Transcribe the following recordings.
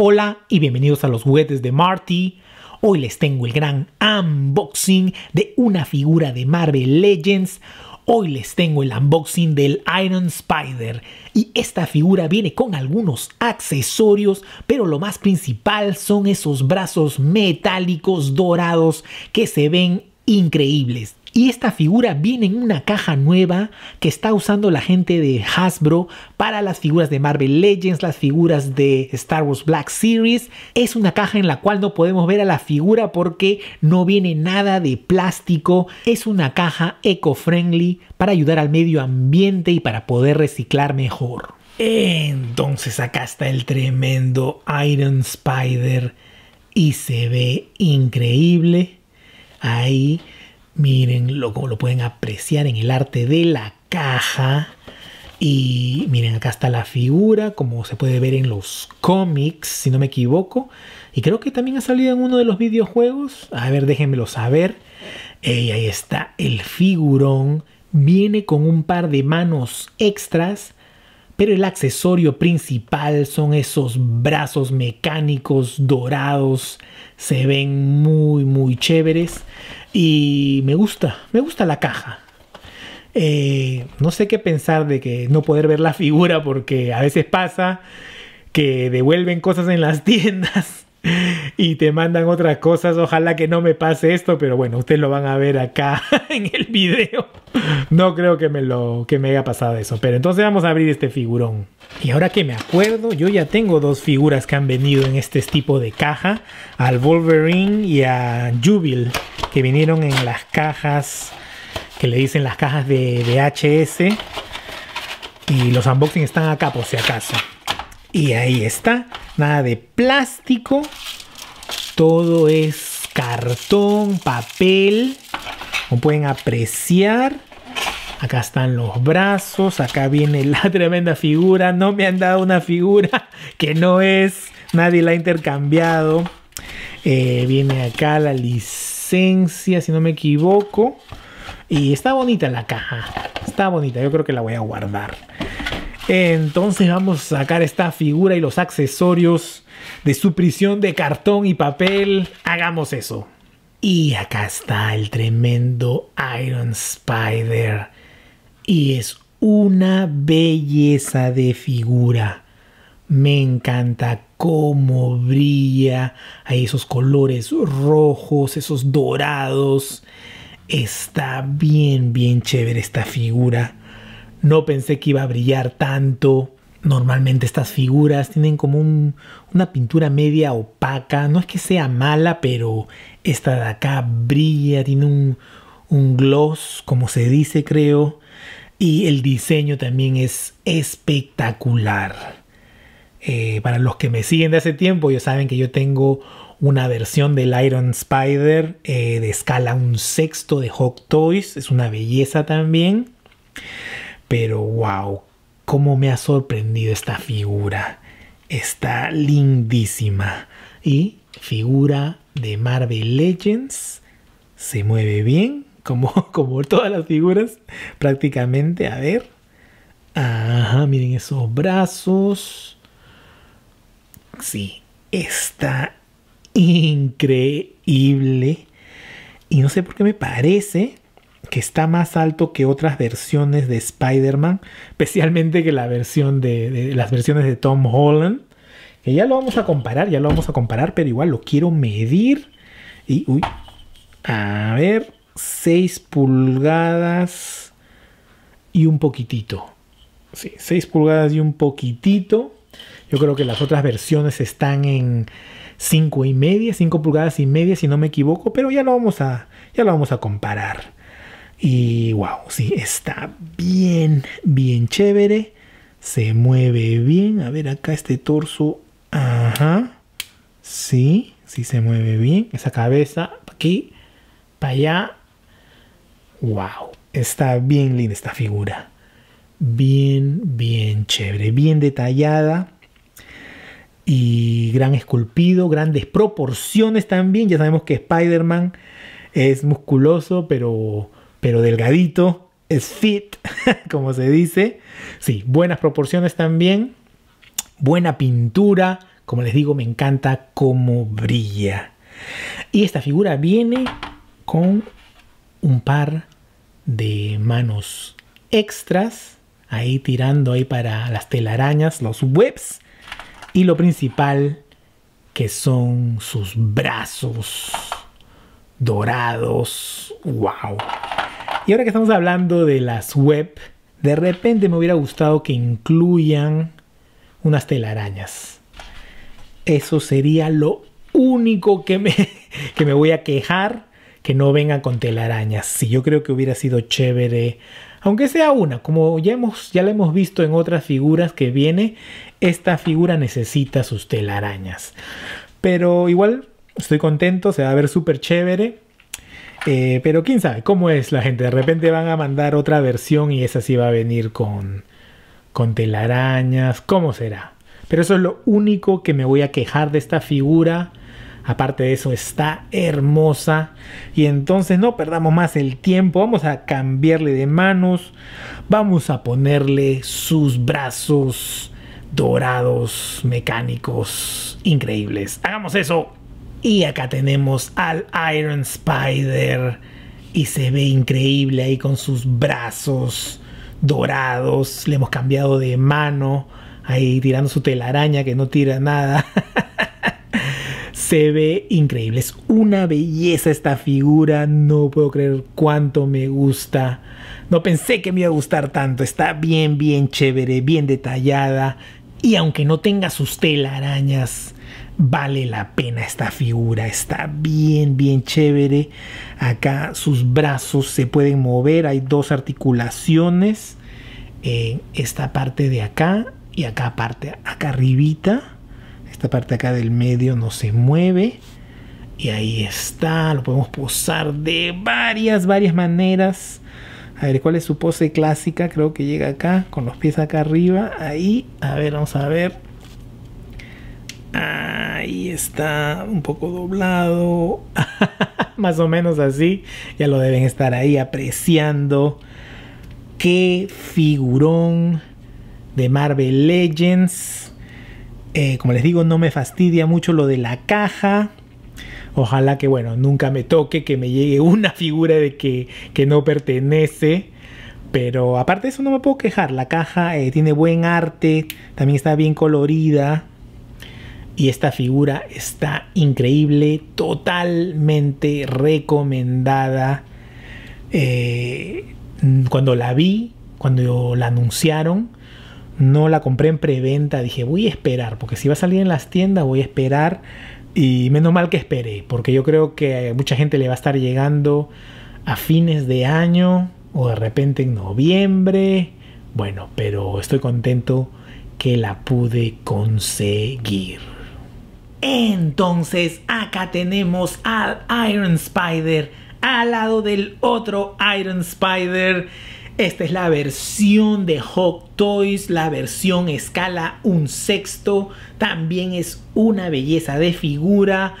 Hola y bienvenidos a los juguetes de Marty. Hoy les tengo el gran unboxing de una figura de Marvel Legends. Hoy les tengo el unboxing del Iron Spider. Y esta figura viene con algunos accesorios, pero lo más principal son esos brazos metálicos dorados que se ven increíbles. Y esta figura viene en una caja nueva que está usando la gente de Hasbro para las figuras de Marvel Legends, las figuras de Star Wars Black Series. Es una caja en la cual no podemos ver a la figura porque no viene nada de plástico. Es una caja eco-friendly para ayudar al medio ambiente y para poder reciclar mejor. Entonces acá está el tremendo Iron Spider y se ve increíble. Ahí Miren lo, lo pueden apreciar en el arte de la caja. Y miren, acá está la figura, como se puede ver en los cómics, si no me equivoco. Y creo que también ha salido en uno de los videojuegos. A ver, déjenmelo saber. y ahí está el figurón. Viene con un par de manos extras pero el accesorio principal son esos brazos mecánicos dorados, se ven muy muy chéveres y me gusta, me gusta la caja. Eh, no sé qué pensar de que no poder ver la figura porque a veces pasa que devuelven cosas en las tiendas y te mandan otras cosas. Ojalá que no me pase esto, pero bueno, ustedes lo van a ver acá en el video. No creo que me lo que me haya pasado eso, pero entonces vamos a abrir este figurón. Y ahora que me acuerdo, yo ya tengo dos figuras que han venido en este tipo de caja, al Wolverine y a Jubil, que vinieron en las cajas que le dicen las cajas de HS. Y los unboxing están acá por si acaso. Y ahí está nada de plástico, todo es cartón, papel, como pueden apreciar. Acá están los brazos, acá viene la tremenda figura, no me han dado una figura que no es, nadie la ha intercambiado. Eh, viene acá la licencia, si no me equivoco. Y está bonita la caja. Está bonita, yo creo que la voy a guardar. Entonces vamos a sacar esta figura y los accesorios de su prisión de cartón y papel. Hagamos eso. Y acá está el tremendo Iron Spider. Y es una belleza de figura. Me encanta cómo brilla. Hay esos colores rojos, esos dorados. Está bien, bien chévere esta figura no pensé que iba a brillar tanto. Normalmente estas figuras tienen como una pintura media opaca, no es que sea mala, pero esta de acá brilla, tiene un, gloss, como se dice creo, y el diseño también es espectacular. Eh, para los que me siguen de hace tiempo, ya saben que yo tengo una versión del Iron Spider eh, de escala un sexto de Hawk Toys. Es una belleza también. Pero wow, cómo me ha sorprendido esta figura. Está lindísima. Y figura de Marvel Legends. Se mueve bien, como, como todas las figuras prácticamente. A ver. Ajá, miren esos brazos. Sí, está increíble. Y no sé por qué me parece que está más alto que otras versiones de Spider-Man, especialmente que la versión de, las versiones de Tom Holland, que ya lo vamos a comparar, ya lo vamos a comparar, pero igual lo quiero medir y uy, a ver, 6 pulgadas y un poquitito. Sí, 6 pulgadas y un poquitito. Yo creo que las otras versiones están en 5 y media, 5 pulgadas y media si no me equivoco, pero ya lo vamos a ya lo vamos a comparar. Y wow, sí, está bien, bien chévere. Se mueve bien. A ver acá este torso. Ajá. Sí, sí se mueve bien. Esa cabeza aquí, para allá. Wow, está bien linda esta figura. Bien, bien chévere, bien detallada y gran esculpido, grandes proporciones también. Ya sabemos que Spider-Man es musculoso, pero pero delgadito, es fit, como se dice. Sí, buenas proporciones también, buena pintura, como les digo, me encanta cómo brilla. Y esta figura viene con un par de manos extras, ahí tirando ahí para las telarañas, los webs, y lo principal que son sus brazos dorados. ¡Wow! Y ahora que estamos hablando de las web, de repente me hubiera gustado que incluyan unas telarañas. Eso sería lo único que me, que me voy a quejar que no vengan con telarañas. Sí, yo creo que hubiera sido chévere, aunque sea una, como ya hemos ya la hemos visto en otras figuras que viene, esta figura necesita sus telarañas. Pero igual estoy contento, se va a ver súper chévere. Eh, pero quién sabe cómo es la gente. De repente van a mandar otra versión y esa sí va a venir con, con telarañas. ¿Cómo será? Pero eso es lo único que me voy a quejar de esta figura. Aparte de eso, está hermosa. Y entonces no perdamos más el tiempo. Vamos a cambiarle de manos. Vamos a ponerle sus brazos dorados, mecánicos, increíbles. Hagamos eso. Y acá tenemos al Iron Spider. Y se ve increíble ahí con sus brazos dorados. Le hemos cambiado de mano. Ahí tirando su telaraña que no tira nada. se ve increíble. Es una belleza esta figura. No puedo creer cuánto me gusta. No pensé que me iba a gustar tanto. Está bien, bien chévere, bien detallada. Y aunque no tenga sus telarañas, vale la pena esta figura, está bien, bien chévere. Acá sus brazos se pueden mover, hay dos articulaciones en eh, esta parte de acá y acá parte acá arribita. Esta parte acá del medio no se mueve. Y ahí está, lo podemos posar de varias, varias maneras. A ver, ¿cuál es su pose clásica? Creo que llega acá, con los pies acá arriba. Ahí, a ver, vamos a ver. Ah ahí está un poco doblado, más o menos así, ya lo deben estar ahí apreciando. Qué figurón de Marvel Legends. Eh, como les digo, no me fastidia mucho lo de la caja. Ojalá que, bueno, nunca me toque, que me llegue una figura de que, no pertenece. Pero aparte de eso no me puedo quejar. La caja eh, tiene buen arte, también está bien colorida. Y esta figura está increíble, totalmente recomendada. Eh, cuando la vi, cuando la anunciaron, no la compré en preventa. Dije, voy a esperar, porque si va a salir en las tiendas, voy a esperar. Y menos mal que esperé, porque yo creo que mucha gente le va a estar llegando a fines de año o de repente en noviembre. Bueno, pero estoy contento que la pude conseguir. Entonces acá tenemos al Iron Spider al lado del otro Iron Spider. Esta es la versión de Hawk Toys, la versión escala un sexto. También es una belleza de figura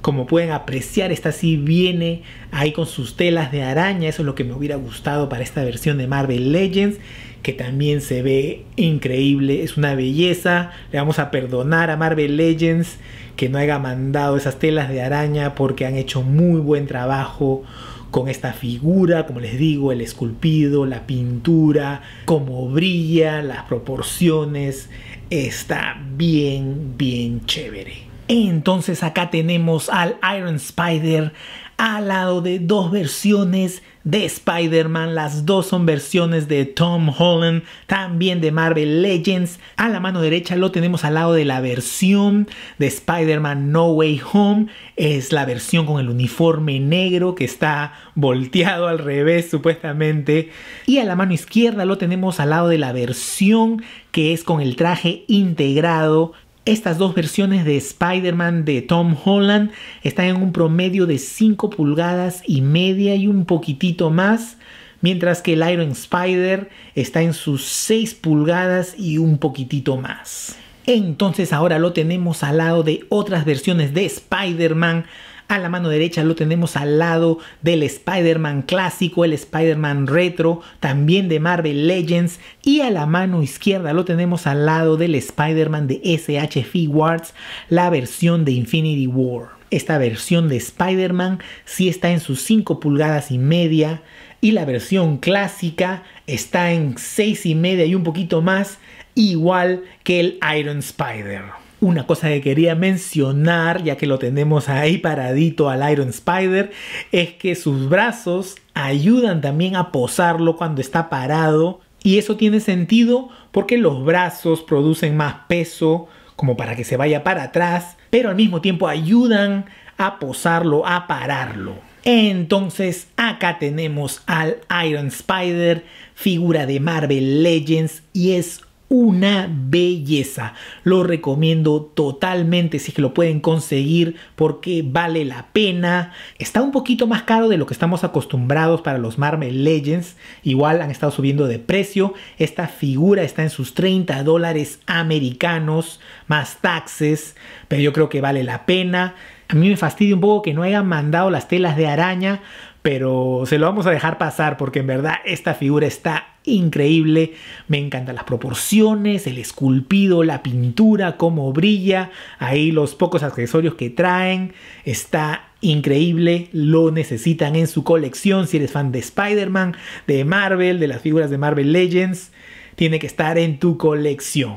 como pueden apreciar, esta sí viene ahí con sus telas de araña. Eso es lo que me hubiera gustado para esta versión de Marvel Legends, que también se ve increíble. Es una belleza. Le vamos a perdonar a Marvel Legends que no haya mandado esas telas de araña porque han hecho muy buen trabajo con esta figura, como les digo, el esculpido, la pintura, cómo brilla, las proporciones. Está bien, bien chévere. Entonces acá tenemos al Iron Spider al lado de dos versiones de Spider-Man. Las dos son versiones de Tom Holland, también de Marvel Legends. A la mano derecha lo tenemos al lado de la versión de Spider-Man No Way Home. Es la versión con el uniforme negro que está volteado al revés supuestamente. Y a la mano izquierda lo tenemos al lado de la versión que es con el traje integrado estas dos versiones de Spider-Man de Tom Holland están en un promedio de 5 pulgadas y media y un poquitito más, mientras que el Iron Spider está en sus 6 pulgadas y un poquitito más. Entonces ahora lo tenemos al lado de otras versiones de Spider-Man a la mano derecha lo tenemos al lado del Spider-Man clásico, el Spider-Man retro, también de Marvel Legends. Y a la mano izquierda lo tenemos al lado del Spider-Man de SHF Figuarts, la versión de Infinity War. Esta versión de Spider-Man sí está en sus 5 pulgadas y media y la versión clásica está en 6 y media y un poquito más, igual que el Iron Spider una cosa que quería mencionar, ya que lo tenemos ahí paradito al Iron Spider, es que sus brazos ayudan también a posarlo cuando está parado. Y eso tiene sentido porque los brazos producen más peso como para que se vaya para atrás, pero al mismo tiempo ayudan a posarlo, a pararlo. Entonces acá tenemos al Iron Spider, figura de Marvel Legends, y es una belleza. Lo recomiendo totalmente si que lo pueden conseguir porque vale la pena. Está un poquito más caro de lo que estamos acostumbrados para los Marvel Legends. Igual han estado subiendo de precio. Esta figura está en sus 30 dólares americanos más taxes, pero yo creo que vale la pena. A mí me fastidia un poco que no hayan mandado las telas de araña pero se lo vamos a dejar pasar porque en verdad esta figura está increíble. Me encantan las proporciones, el esculpido, la pintura, cómo brilla, ahí los pocos accesorios que traen. Está increíble, lo necesitan en su colección si eres fan de Spider-Man, de Marvel, de las figuras de Marvel Legends. Tiene que estar en tu colección.